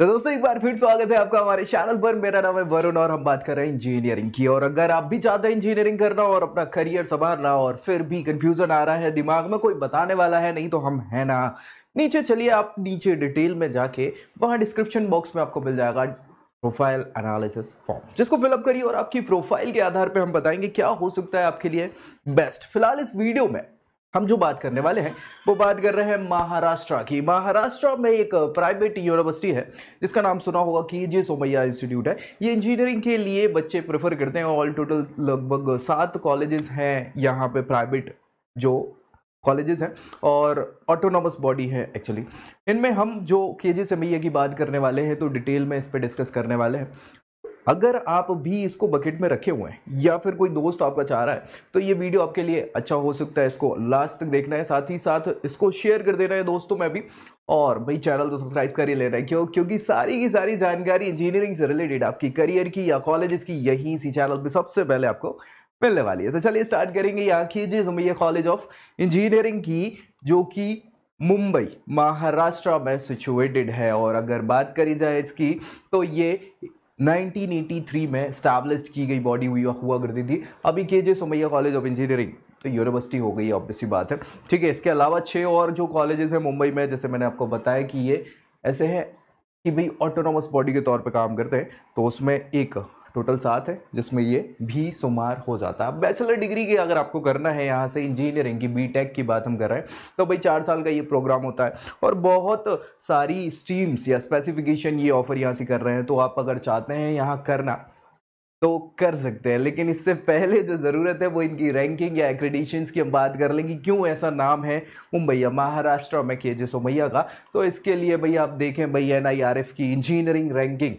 तो दोस्तों एक बार फिर स्वागत है आपका हमारे चैनल पर मेरा नाम है वरुण और हम बात कर रहे हैं इंजीनियरिंग की और अगर आप भी चाहते हैं इंजीनियरिंग करना और अपना करियर संभालना और फिर भी कंफ्यूजन आ रहा है दिमाग में कोई बताने वाला है नहीं तो हम है ना नीचे चलिए आप नीचे डिटेल में जाके वहाँ डिस्क्रिप्शन बॉक्स में आपको मिल जाएगा प्रोफाइल एनालिसिस फॉर्म जिसको फिलअप करिए और आपकी प्रोफाइल के आधार पर हम बताएंगे क्या हो सकता है आपके लिए बेस्ट फिलहाल इस वीडियो में हम जो बात करने वाले हैं वो बात कर रहे हैं महाराष्ट्र की महाराष्ट्र में एक प्राइवेट यूनिवर्सिटी है जिसका नाम सुना होगा कि जे सोमैया इंस्टीट्यूट है ये इंजीनियरिंग के लिए बच्चे प्रेफर करते हैं ऑल टोटल लगभग सात कॉलेजेस हैं यहाँ पे प्राइवेट जो कॉलेजेस हैं और ऑटोनॉमस बॉडी है एक्चुअली इनमें हम जो के जे की बात करने वाले हैं तो डिटेल में इस पर डिस्कस करने वाले हैं अगर आप भी इसको बकेट में रखे हुए हैं या फिर कोई दोस्त आपका चाह रहा है तो ये वीडियो आपके लिए अच्छा हो सकता है इसको लास्ट तक देखना है साथ ही साथ इसको शेयर कर देना है दोस्तों में भी और भाई चैनल तो सब्सक्राइब कर ही लेना है क्यों क्योंकि सारी की सारी जानकारी इंजीनियरिंग से रिलेटेड आपकी करियर की या कॉलेज की यहीं इसी चैनल पर सबसे पहले आपको मिलने वाली है तो चलिए स्टार्ट करेंगे यहाँ की जी जमैया कॉलेज ऑफ इंजीनियरिंग की जो कि मुंबई महाराष्ट्र में सिचुएटेड है और अगर बात करी जाए इसकी तो ये 1983 में स्टैब्लिश की गई बॉडी हुई हुआ करती थी अभी के जे सोमैया कॉलेज ऑफ इंजीनियरिंग तो यूनिवर्सिटी हो गई ऑब्वियस बात है ठीक है इसके अलावा छः और जो कॉलेजेस हैं मुंबई में जैसे मैंने आपको बताया कि ये ऐसे हैं कि भाई ऑटोनोमस बॉडी के तौर पे काम करते हैं तो उसमें एक टोटल सात है जिसमें ये भी शुमार हो जाता है बैचलर डिग्री की अगर आपको करना है यहाँ से इंजीनियरिंग की बी टेक की बात हम कर रहे हैं तो भाई चार साल का ये प्रोग्राम होता है और बहुत सारी स्ट्रीम्स या स्पेसिफिकेशन ये ऑफ़र यहाँ से कर रहे हैं तो आप अगर चाहते हैं यहाँ करना तो कर सकते हैं लेकिन इससे पहले जो ज़रूरत है वो इनकी रैंकिंग या एक्रेडिशंस की हम बात कर लेंगे क्यों ऐसा नाम है मुंबईया महाराष्ट्र में के जे सोमैया का तो इसके लिए भैया आप देखें भैया एन आई आर एफ की इंजीनियरिंग रैंकिंग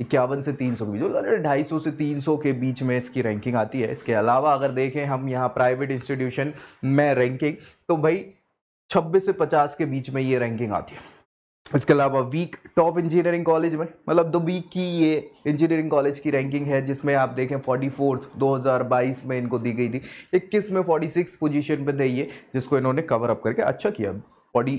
इक्यावन से तीन सौ के बीच मतलब ढाई सौ से तीन सौ के बीच में इसकी रैंकिंग आती है इसके अलावा अगर देखें हम यहाँ प्राइवेट इंस्टीट्यूशन में रैंकिंग तो भाई छब्बीस से पचास के बीच में ये रैंकिंग आती है इसके अलावा वीक टॉप इंजीनियरिंग कॉलेज में मतलब दो वीक की ये इंजीनियरिंग कॉलेज की रैंकिंग है जिसमें आप देखें फोर्टी फोर्थ दो हज़ार बाईस में इनको दी गई थी इक्कीस में फोर्टी सिक्स पोजिशन पर थे ये जिसको इन्होंने कवर अप करके अच्छा किया फोर्टी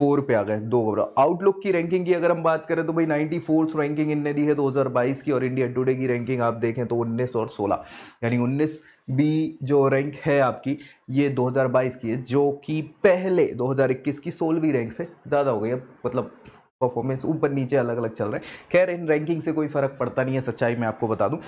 फोर पे आ गए दो ओवर आउटलुक की रैंकिंग की अगर हम बात करें तो भाई नाइन्टी फोर्थ रैंकिंग इनने दी है 2022 की और इंडिया टुडे की रैंकिंग आप देखें तो 19 और 16 यानी 19 बी जो रैंक है आपकी ये 2022 की है जो कि पहले 2021 की सोलहवीं रैंक से ज़्यादा हो गई है मतलब परफॉर्मेंस ऊपर नीचे अलग अलग चल रहे हैं खैर इन रैंकिंग से कोई फ़र्क पड़ता नहीं है सच्चाई मैं आपको बता दूं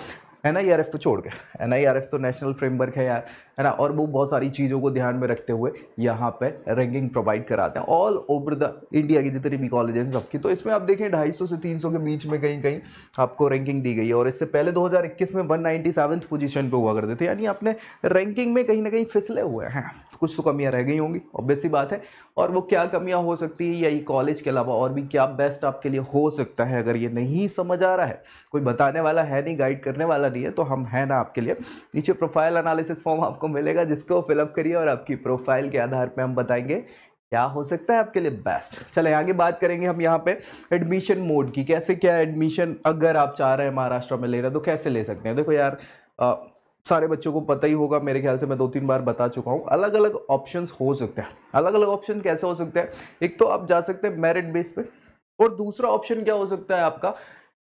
एन आई आर एफ़ तो छोड़ के एन आई आर एफ़ तो नेशनल फ्रेमवर्क है यार है ना और वो बहुत सारी चीज़ों को ध्यान में रखते हुए यहाँ पे रैंकिंग प्रोवाइड कराते हैं ऑल ओवर द इंडिया की जितनी भी कॉलेज हैं सबकी तो इसमें आप देखें ढाई सौ से तीन सौ के बीच में कहीं कहीं आपको रैंकिंग दी गई है और इससे पहले दो हज़ार इक्कीस में वन नाइन्टी सेवन्थ पोजिशन पर हुआ करते थे यानी अपने रैंकिंग में कहीं ना कहीं फिसले हुए हैं कुछ तो कमियाँ रह गई होंगी ऑब्वियस ही बात है और वो क्या कमियाँ हो सकती है या ये कॉलेज के अलावा और भी क्या बेस्ट आपके लिए हो सकता है अगर ये नहीं समझ आ रहा है कोई बताने वाला है नहीं गाइड करने वाला नहीं है तो हम हैं ना आपके लिए नीचे प्रोफाइल एनालिसिस फॉर्म आपको मिलेगा जिसको फिलअप करिए और आपकी प्रोफाइल के आधार पर हम बताएंगे क्या हो सकता है आपके लिए बेस्ट चले आगे बात करेंगे हम यहाँ पे एडमिशन मोड की कैसे क्या एडमिशन अगर आप चाह रहे हैं महाराष्ट्र में लेना तो कैसे ले सकते हैं देखो यार सारे बच्चों को पता ही होगा मेरे ख्याल से मैं दो तीन बार बता चुका हूँ अलग अलग ऑप्शन हो सकते हैं अलग अलग ऑप्शन कैसे हो सकते हैं एक तो आप जा सकते हैं मेरिट बेस पे और दूसरा ऑप्शन क्या हो सकता है आपका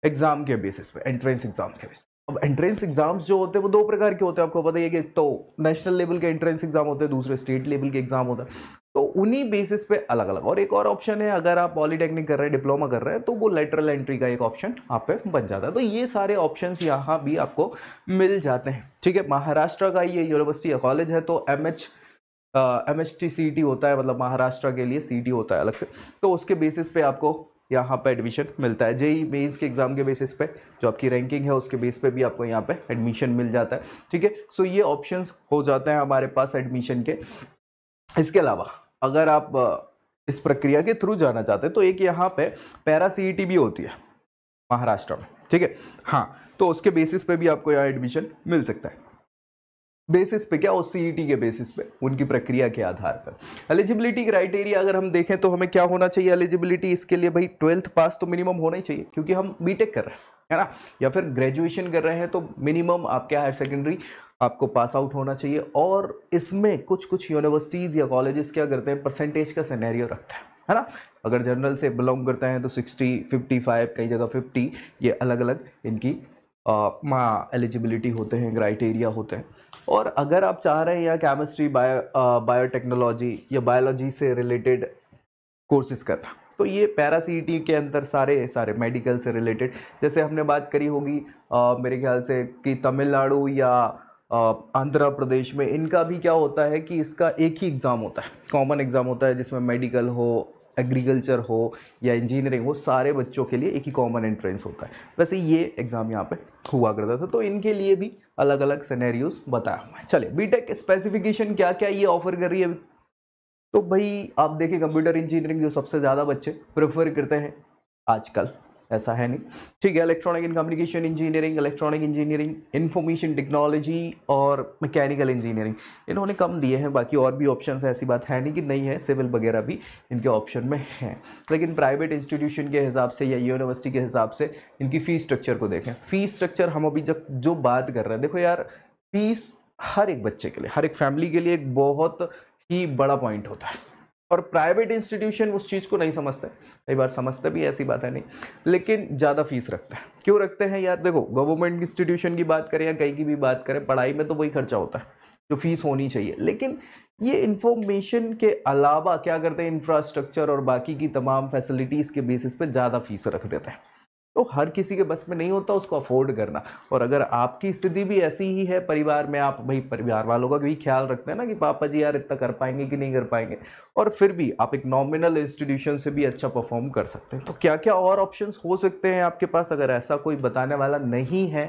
एग्जाम के बेसिस पे एंट्रेंस एग्जाम के बेसिस अब एंट्रेंस एग्जाम्स जो होते हैं वो दो प्रकार के होते हैं आपको पता ही है कि तो नेशनल लेवल के एंट्रेंस एग्जाम होते हैं दूसरे स्टेट लेवल के एग्जाम होते हैं तो उन्हीं बेसिस पे अलग अलग और एक और ऑप्शन है अगर आप पॉलीटेक्निक कर रहे हैं डिप्लोमा कर रहे हैं तो वो लेटरल एंट्री का एक ऑप्शन आप पे बन जाता है तो ये सारे ऑप्शन यहाँ भी आपको मिल जाते हैं ठीक है महाराष्ट्र का ये यूनिवर्सिटी या कॉलेज है तो M H M H T C T होता है मतलब महाराष्ट्र के लिए सी टी e होता है अलग से तो उसके बेसिस पे आपको यहाँ पे एडमिशन मिलता है जेई मेन्स e e के एग्ज़ाम के बेसिस पे जो आपकी रैंकिंग है उसके बेस पे भी आपको यहाँ पे एडमिशन मिल जाता है ठीक है सो ये ऑप्शंस हो जाते हैं हमारे पास एडमिशन के इसके अलावा अगर आप इस प्रक्रिया के थ्रू जाना चाहते हैं तो एक यहाँ पे पैरा सी e भी होती है महाराष्ट्र में ठीक है हाँ तो उसके बेसिस पे भी आपको यहाँ एडमिशन मिल सकता है बेसिस पे क्या और सी के बेसिस पे उनकी प्रक्रिया के आधार पर एलिजिबिलिटी क्राइटेरिया अगर हम देखें तो हमें क्या होना चाहिए एलिजिबिलिटी इसके लिए भाई ट्वेल्थ पास तो मिनिमम होना ही चाहिए क्योंकि हम बीटेक कर रहे हैं है ना या फिर ग्रेजुएशन कर रहे हैं तो मिनिमम आपके हायर सेकेंडरी आपको पास आउट होना चाहिए और इसमें कुछ कुछ यूनिवर्सिटीज़ या कॉलेजेस क्या करते हैं परसेंटेज का सैनैरियो रखते हैं है ना अगर जनरल से बिलोंग करते हैं तो फिफ्टी फाइव कई जगह फिफ्टी ये अलग अलग इनकी माँ एलिजिबिलिटी होते हैं क्राइटेरिया होते हैं और अगर आप चाह रहे हैं या केमिस्ट्री बायो बायोटेक्नोलॉजी या बायोलॉजी से रिलेटेड कोर्सेज करना तो ये पैरा सी टी के अंदर सारे सारे मेडिकल से रिलेटेड जैसे हमने बात करी होगी मेरे ख्याल से कि तमिलनाडु या आंध्र प्रदेश में इनका भी क्या होता है कि इसका एक ही एग्ज़ाम होता है कॉमन एग्ज़ाम होता है जिसमें मेडिकल हो एग्रीकल्चर हो या इंजीनियरिंग हो सारे बच्चों के लिए एक ही कॉमन एंट्रेंस होता है वैसे ये एग्ज़ाम यहाँ पे हुआ करता था तो इनके लिए भी अलग अलग सैनैरियोज बताया हुआ है चले बीटेक स्पेसिफिकेशन क्या क्या ये ऑफर कर रही है तो भाई आप देखिए कंप्यूटर इंजीनियरिंग जो सबसे ज़्यादा बच्चे प्रेफर करते हैं आजकल ऐसा है नहीं ठीक है electronic and communication engineering electronic engineering information technology और मैकेनिकल इंजीनियरिंग इन्होंने कम दिए हैं बाकी और भी ऑप्शन ऐसी बात है नहीं कि नहीं है सिविल वगैरह भी इनके ऑप्शन में है लेकिन प्राइवेट इंस्टीट्यूशन के हिसाब से या यूनिवर्सिटी के हिसाब से इनकी फ़ीस स्ट्रक्चर को देखें फ़ीस स्ट्रक्चर हम अभी जब जो बात कर रहे हैं देखो यार फीस हर एक बच्चे के लिए हर एक फैमिली के लिए एक बहुत ही बड़ा पॉइंट होता है और प्राइवेट इंस्टीट्यूशन उस चीज़ को नहीं समझते कई बार समझते भी ऐसी बात है नहीं लेकिन ज़्यादा फीस रखते हैं क्यों रखते हैं यार देखो गवर्नमेंट इंस्टीट्यूशन की बात करें या कहीं की भी बात करें पढ़ाई में तो वही खर्चा होता है जो फीस होनी चाहिए लेकिन ये इन्फॉर्मेशन के अलावा क्या करते हैं इंफ्रास्ट्रक्चर और बाकी की तमाम फैसिलिटीज़ के बेसिस पर ज़्यादा फीस रख देते हैं तो हर किसी के बस में नहीं होता उसको अफोर्ड करना और अगर आपकी स्थिति भी ऐसी ही है परिवार में आप भाई परिवार वालों का भी ख्याल रखते हैं ना कि पापा जी यार इतना कर पाएंगे कि नहीं कर पाएंगे और फिर भी आप एक नॉमिनल इंस्टीट्यूशन से भी अच्छा परफॉर्म कर सकते हैं तो क्या क्या और ऑप्शन हो सकते हैं आपके पास अगर ऐसा कोई बताने वाला नहीं है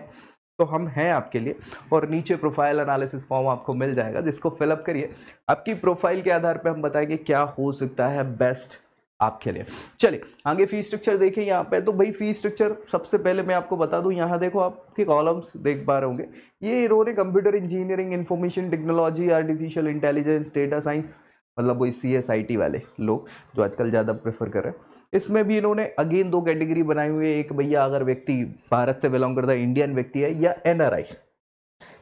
तो हम हैं आपके लिए और नीचे प्रोफाइल एनालिसिस फॉर्म आपको मिल जाएगा जिसको फिलअप करिए आपकी प्रोफाइल के आधार पर हम बताएंगे क्या हो सकता है बेस्ट आपके लिए चलिए आगे फी स्ट्रक्चर देखिए यहाँ पे तो भाई फी स्ट्रक्चर सबसे पहले मैं आपको बता दूँ यहाँ देखो आपके कॉलम्स देख पा रहे होंगे ये इन्होंने computer engineering information technology artificial intelligence data science मतलब वही सी एस आई टी वाले लोग जो आजकल ज़्यादा प्रेफर कर रहे हैं इसमें भी इन्होंने अगेन दो कैटेगरी बनाई हुई है एक भैया अगर व्यक्ति भारत से बिलोंग करता है इंडियन व्यक्ति है या N R I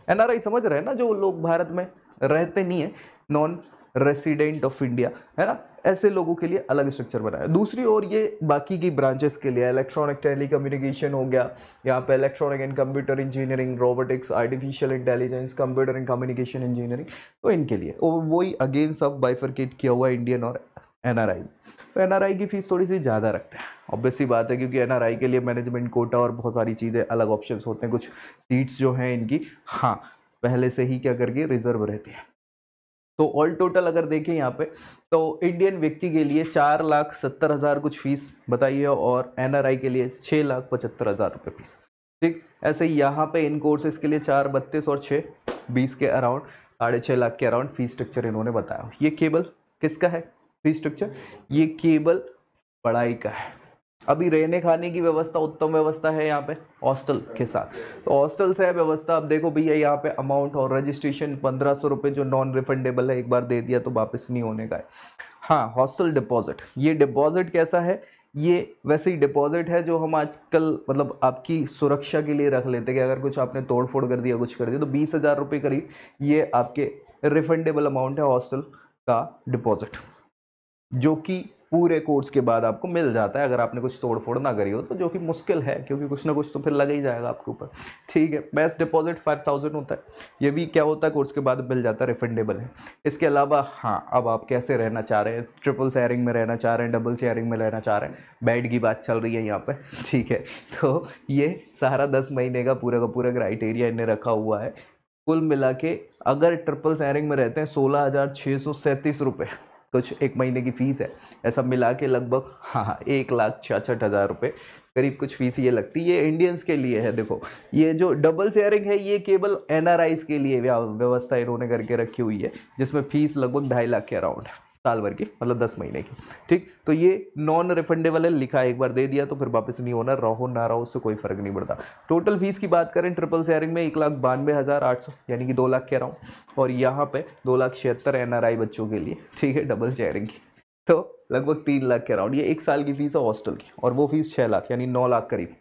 N R I समझ रहे हैं ना जो लोग भारत में रहते नहीं है नॉन रेसिडेंट ऑफ इंडिया है ना ऐसे लोगों के लिए अलग स्ट्रक्चर बनाया दूसरी ओर ये बाकी की ब्रांचेस के लिए इलेक्ट्रॉनिक टेली कम्युनिकेशन हो गया यहाँ पे electronic and computer engineering robotics artificial intelligence computer and communication engineering तो इनके लिए वही अगेन सब बाइफरकेट किया हुआ इंडियन और एन आर आई तो एन आर आई की फ़ीस थोड़ी सी ज़्यादा रखते हैं ऑब्वियसली बात है क्योंकि एन आर आई के लिए मैनेजमेंट कोटा और बहुत सारी चीज़ें अलग ऑप्शन होते हैं कुछ सीट्स जो हैं इनकी हाँ पहले से ही क्या करके रिजर्व रहती है तो ऑल टोटल अगर देखें यहाँ पे तो इंडियन व्यक्ति के लिए चार लाख सत्तर हज़ार कुछ फीस बताइए और एनआरआई के लिए छः लाख पचहत्तर हज़ार रुपये फीस ठीक ऐसे यहाँ पे इन कोर्सेज़ के लिए चार बत्तीस और छः बीस के अराउंड साढ़े छः लाख के अराउंड फीस स्ट्रक्चर इन्होंने बताया ये केबल किसका है फीस स्ट्रक्चर ये केबल पढ़ाई का है अभी रहने खाने की व्यवस्था उत्तम व्यवस्था है यहाँ पे हॉस्टल के साथ तो हॉस्टल से है व्यवस्था अब देखो भैया यहाँ पे अमाउंट और रजिस्ट्रेशन पंद्रह सौ रुपये जो नॉन रिफंडेबल है एक बार दे दिया तो वापस नहीं होने का है हाँ हॉस्टल डिपॉजिट ये डिपॉजिट कैसा है ये वैसे ही डिपॉजिट है जो हम आजकल मतलब आपकी सुरक्षा के लिए रख लेते हैं कि अगर कुछ आपने तोड़ फोड़ कर दिया कुछ कर दिया तो बीस हज़ार रुपये करीब ये आपके रिफंडेबल अमाउंट है हॉस्टल का डिपॉजिट जो कि पूरे कोर्स के बाद आपको मिल जाता है अगर आपने कुछ तोड़ फोड़ ना करी हो तो जो कि मुश्किल है क्योंकि कुछ ना कुछ तो फिर लग ही जाएगा आपके ऊपर ठीक है बेस्ट डिपॉजिट फाइव थाउजेंड होता है ये भी क्या होता है कोर्स के बाद मिल जाता है रिफंडेबल है इसके अलावा हाँ अब आप कैसे रहना चाह रहे हैं ट्रिपल शेयरिंग में रहना चाह रहे हैं डबल शेयरिंग में रहना चाह रहे हैं बेड की बात चल रही है यहाँ पर ठीक है तो ये सारा दस महीने का पूरा का पूरा क्राइटेरिया इन्हें रखा हुआ है कुल मिला के अगर ट्रिपल शेयरिंग में रहते हैं सोलह हज़ार छः सौ सैंतीस रुपये कुछ एक महीने की फ़ीस है ऐसा मिला के लगभग हाँ एक लाख छियासठ हज़ार रुपये करीब कुछ फीस ये लगती है ये इंडियंस के लिए है देखो ये जो डबल शेयरिंग है ये केवल एन के लिए व्यवस्था इन्होंने करके रखी हुई है जिसमें फीस लगभग ढाई लाख के अराउंड है साल भर की मतलब दस महीने की ठीक तो ये नॉन रिफंडेबल है लिखा एक बार दे दिया तो फिर वापस नहीं होना रहो ना रहो उससे कोई फर्क नहीं पड़ता टोटल फीस की बात करें ट्रिपल शेयरिंग में एक लाख बानवे हज़ार आठ सौ यानी कि दो लाख कह रहा हूँ और यहाँ पे दो लाख छिहत्तर एन बच्चों के लिए ठीक है डबल शेयरिंग की तो लगभग तीन लाख के अराउंड ये एक साल की फ़ीस है हॉस्टल की और वो फीस छः लाख यानी नौ लाख करीब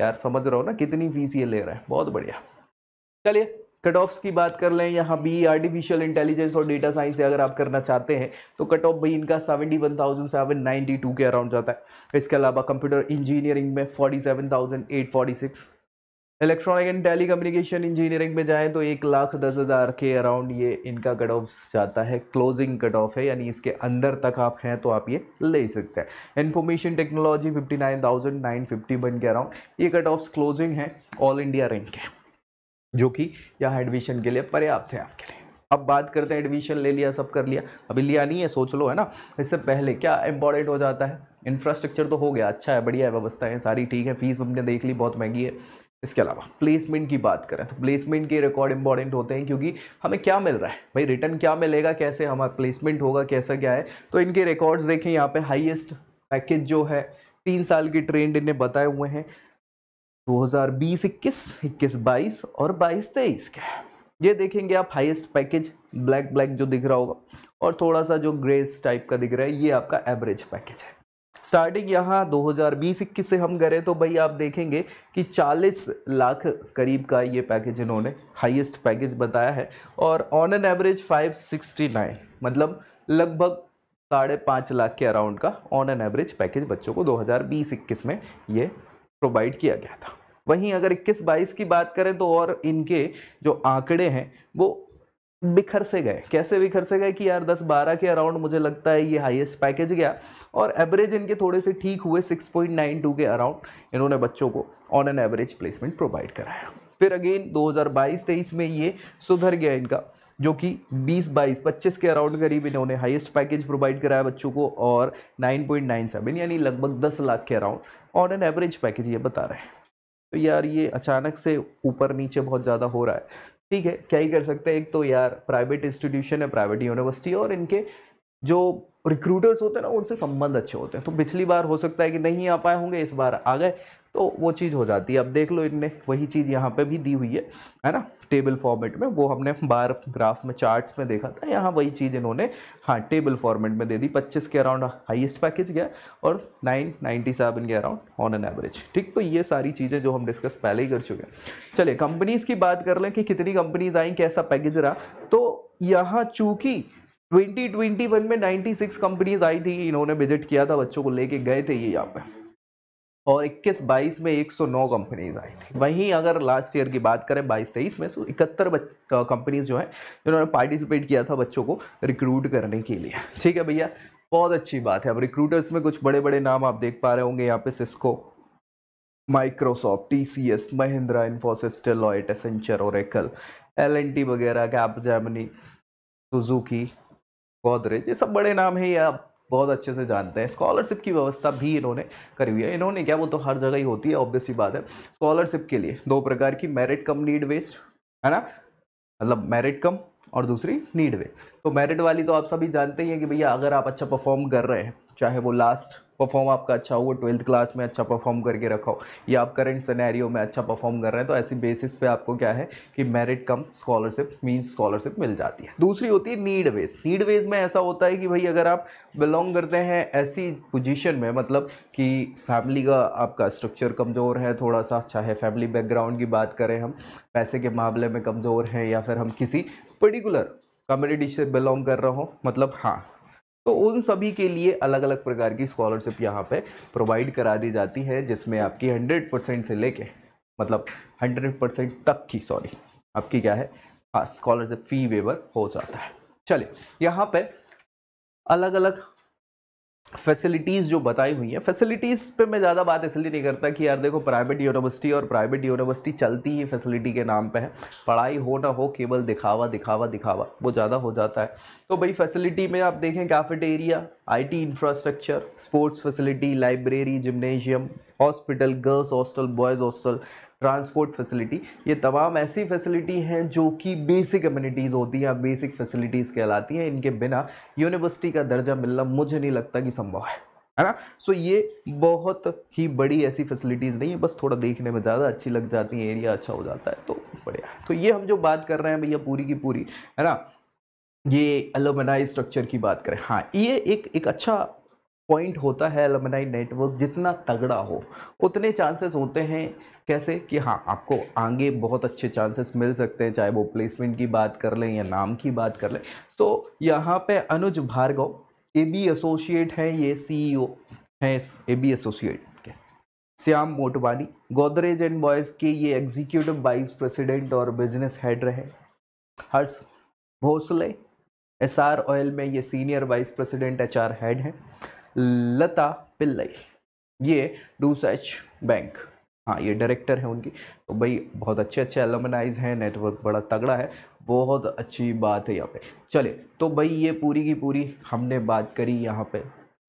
यार समझ रहा हो ना कितनी फीस ये ले रहा है बहुत बढ़िया चलिए कट ऑफ्स की बात कर लें यहाँ बी आर्टिफिशियल इंटेलिजेंस और डेटा साइंस से अगर आप करना चाहते हैं तो कट ऑफ भाई इनका seventy one thousand seven ninety two के अराउंड जाता है इसके अलावा कंप्यूटर इंजीनियरिंग में forty seven thousand eight forty six electronic and telecommunication engineering में जाएँ तो एक लाख दस हज़ार के अराउंड ये इनका कट ऑफ जाता है क्लोजिंग कट ऑफ है यानी इसके अंदर तक आप हैं तो आप ये ले सकते हैं information technology fifty nine thousand nine fifty one के अराउंड ये कट ऑफ्स क्लोजिंग हैं ऑल इंडिया रैंक के जो कि यहाँ एडमिशन के लिए पर्याप्त है आपके लिए अब बात करते हैं एडमिशन ले लिया सब कर लिया अभी लिया नहीं है सोच लो है ना इससे पहले क्या इंपॉर्टेंट हो जाता है इंफ्रास्ट्रक्चर तो हो गया अच्छा है बढ़िया है व्यवस्था है सारी ठीक है फीस हमने देख ली बहुत महंगी है इसके अलावा प्लेसमेंट की बात करें तो प्लेसमेंट के रिकॉर्ड इंपॉर्टेंट होते हैं क्योंकि हमें क्या मिल रहा है भाई रिटर्न क्या मिलेगा कैसे हमारा प्लेसमेंट होगा कैसा क्या है तो इनके रिकॉर्ड्स देखें यहाँ पे हाईएस्ट पैकेज जो है तीन साल की ट्रेंड इन्हें बताए हुए हैं 2020 इक्कीस इक्कीस बाईस और बाईस तेईस के ये देखेंगे आप हाईएस्ट पैकेज ब्लैक ब्लैक जो दिख रहा होगा और थोड़ा सा जो ग्रेस टाइप का दिख रहा है ये आपका एवरेज पैकेज है स्टार्टिंग यहाँ 2020-21 से हम करें तो भाई आप देखेंगे कि 40 लाख करीब का ये पैकेज इन्होंने हाईएस्ट पैकेज बताया है और ऑन एन एवरेज 569 मतलब लगभग साढ़े पाँच लाख के अराउंड का ऑन एन एवरेज पैकेज बच्चों को 2020-21 में ये प्रोवाइड किया गया था वहीं अगर इक्कीस बाईस की बात करें तो और इनके जो आंकड़े हैं वो बिखर से गए कैसे बिखर से गए कि यार दस बारह के अराउंड मुझे लगता है ये हाईएस्ट पैकेज गया और एवरेज इनके थोड़े से ठीक हुए सिक्स पॉइंट नाइन टू के अराउंड इन्होंने बच्चों को on an average placement provide कराया फिर अगेन 2022 तेईस में ये सुधर गया इनका जो कि 20 बाईस पच्चीस के अराउंड करीब इन्होंने हाईएस्ट पैकेज प्रोवाइड कराया बच्चों को और 9.97 यानी लगभग 10 लाख के around on an average package ये बता रहे हैं तो यार ये अचानक से ऊपर नीचे बहुत ज़्यादा हो रहा है ठीक है क्या ही कर सकते हैं एक तो यार प्राइवेट इंस्टीट्यूशन है प्राइवेट यूनिवर्सिटी और इनके जो रिक्रूटर्स होते हैं ना उनसे संबंध अच्छे होते हैं तो पिछली बार हो सकता है कि नहीं आ पाए होंगे इस बार आ गए तो वो चीज़ हो जाती है अब देख लो इनने वही चीज़ यहाँ पे भी दी हुई है है ना टेबल फॉर्मेट में वो हमने बार ग्राफ में चार्ट्स में देखा था यहाँ वही चीज़ इन्होंने हाँ टेबल फॉर्मेट में दे दी 25 के अराउंड हाईएस्ट पैकेज गया और 997 के अराउंड ऑन एन एवरेज ठीक तो ये सारी चीज़ें जो हम डिस्कस पहले ही कर चुके हैं चलिए कंपनीज़ की बात कर लें कि कितनी कंपनीज आई कैसा पैकेज रहा तो यहाँ चूँकि 2021 में 96 कंपनीज आई थी इन्होंने विजिट किया था बच्चों को लेके गए थे ये यहाँ पे और 21-22 में 109 कंपनीज आई थी वहीं अगर लास्ट ईयर की बात करें 22-23 में सो इकहत्तर कंपनीज जो है जिन्होंने पार्टिसिपेट किया था बच्चों को रिक्रूट करने के लिए ठीक है भैया बहुत अच्छी बात है अब रिक्रूटर्स में कुछ बड़े बड़े नाम आप देख पा रहे होंगे यहाँ पे Cisco Microsoft T C S Mahindra Infosys Deloitte Accenture एकल एल एन टी वगैरह कैप जर्मनी सुजुकी गोदरेज ये सब बड़े नाम हैं ये आप बहुत अच्छे से जानते हैं स्कॉलरशिप की व्यवस्था भी इन्होंने करी हुई है इन्होंने क्या वो तो हर जगह ही होती है ऑब्वियस ही बात है स्कॉलरशिप के लिए दो प्रकार की मेरिट कम नीड वेस्ट है ना मतलब मेरिट कम और दूसरी नीड वेस्ट तो मेरिट वाली तो आप सभी जानते ही हैं कि भैया अगर आप अच्छा परफॉर्म कर रहे हैं चाहे वो लास्ट परफॉर्म आपका अच्छा हो ट्वेल्थ क्लास में अच्छा परफॉर्म करके रखा हो या आप करंट सिनेरियो में अच्छा परफॉर्म कर रहे हैं तो ऐसी बेसिस पे आपको क्या है कि merit cum scholarship mean scholarship मिल जाती है दूसरी होती है नीड वेज नीड वेज में ऐसा होता है कि भाई अगर आप बिलोंग करते हैं ऐसी पोजिशन में मतलब कि फैमिली का आपका स्ट्रक्चर कमज़ोर है थोड़ा सा अच्छा है फैमिली बैकग्राउंड की बात करें हम पैसे के मामले में कमज़ोर हैं या फिर हम किसी पर्टिकुलर कम्युनिटी से बिलोंग कर रहा हूँ मतलब हाँ तो उन सभी के लिए अलग अलग प्रकार की स्कॉलरशिप यहाँ पे प्रोवाइड करा दी जाती है जिसमें आपकी हंड्रेड परसेंट से लेके मतलब हंड्रेड परसेंट तक की सॉरी आपकी क्या है हाँ स्कॉलरशिप फी वेवर हो जाता है चलिए यहाँ पे अलग अलग फैसिलिटीज़ जो बताई हुई हैं फैसिलिटीज़ पे मैं ज़्यादा बात इसलिए नहीं करता कि यार देखो प्राइवेट यूनिवर्सिटी और प्राइवेट यूनिवर्सिटी चलती ही फैसिलिटी के नाम पे है पढ़ाई हो ना हो केवल दिखावा दिखावा दिखावा वो ज़्यादा हो जाता है तो भाई फैसिलिटी में आप देखें cafeteria IT infrastructure sports facility library gymnasium hospital girls hostel boys hostel transport facility ये तमाम ऐसी फैसिलिटी हैं जो कि बेसिक कम्युनिटीज़ होती हैं बेसिक फैसिलिटीज़ कहलाती हैं इनके बिना यूनिवर्सिटी का दर्जा मिलना मुझे नहीं लगता कि संभव है है ना सो ये बहुत ही बड़ी ऐसी फैसिलिटीज़ नहीं है बस थोड़ा देखने में ज़्यादा अच्छी लग जाती है एरिया अच्छा हो जाता है तो बढ़िया तो ये हम जो बात कर रहे हैं भैया पूरी की पूरी है ना ये अलोमनाइज स्ट्रक्चर की बात करें हाँ ये एक एक अच्छा पॉइंट होता है एलमनाई नेटवर्क जितना तगड़ा हो उतने चांसेस होते हैं कैसे कि हाँ आपको आगे बहुत अच्छे चांसेस मिल सकते हैं चाहे वो प्लेसमेंट की बात कर लें या नाम की बात कर लें तो यहाँ पे Anuj Bhargava A B associate हैं ये सीईओ e हैं ए बी एसोसिएट के श्याम मोटवानी गोदरेज एंड बॉयज़ के ये एग्जीक्यूटिव वाइस प्रेसिडेंट और बिजनेस हेड रहे हर्ष भोसले एस आर ऑयल में ये senior vice president H R head हैं लता पिल्लई ये डू सच बैंक हाँ ये डायरेक्टर है उनकी तो भाई बहुत अच्छे अच्छे एलमनाइज हैं नेटवर्क बड़ा तगड़ा है बहुत अच्छी बात है यहाँ पे चले तो भाई ये पूरी की पूरी हमने बात करी यहाँ पे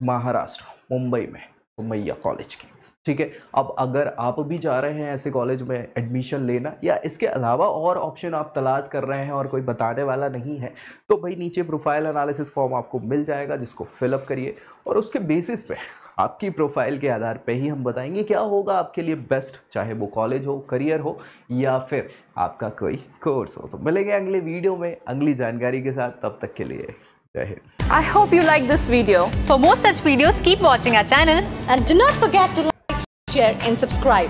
महाराष्ट्र मुंबई में मैया कॉलेज की ठीक है अब अगर आप भी जा रहे हैं ऐसे कॉलेज में एडमिशन लेना या इसके अलावा और ऑप्शन आप तलाश कर रहे हैं और कोई बताने वाला नहीं है तो भाई नीचे प्रोफाइल एनालिसिस फॉर्म आपको मिल जाएगा जिसको फिलअप करिए और उसके बेसिस पे आपकी प्रोफाइल के आधार पे ही हम बताएंगे क्या होगा आपके लिए बेस्ट चाहे वो कॉलेज हो करियर हो या फिर आपका कोई कोर्स हो तो मिलेंगे अगले वीडियो में अगली जानकारी के साथ तब तक के लिए I hope you like this video for video. Such video keep watching keep watching our channel and do share and subscribe.